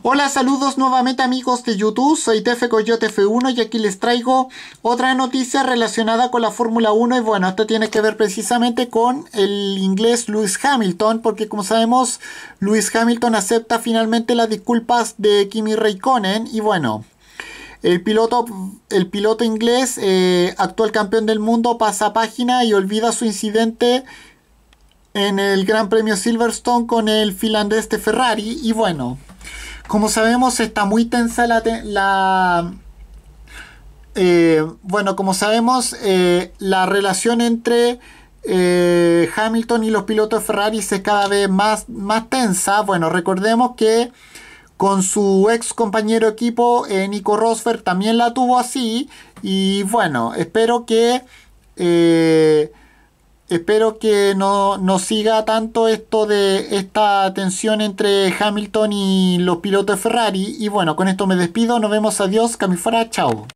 Hola, saludos nuevamente amigos de YouTube, soy Tefe Coyote F1 y aquí les traigo otra noticia relacionada con la Fórmula 1 y bueno, esto tiene que ver precisamente con el inglés Lewis Hamilton porque como sabemos Lewis Hamilton acepta finalmente las disculpas de Kimi Raikkonen y bueno, el piloto, el piloto inglés, eh, actual campeón del mundo, pasa página y olvida su incidente en el Gran Premio Silverstone con el finlandés de Ferrari. Y bueno, como sabemos, está muy tensa la... Eh, bueno, como sabemos, eh, la relación entre eh, Hamilton y los pilotos de Ferrari es cada vez más, más tensa. Bueno, recordemos que con su ex compañero equipo, Nico Rosberg, también la tuvo así. Y bueno, espero que espero que no, no, siga tanto esto de esta tensión entre Hamilton y los pilotos de Ferrari. Y bueno, con esto me despido. Nos vemos. Adiós. Camifora. Chao.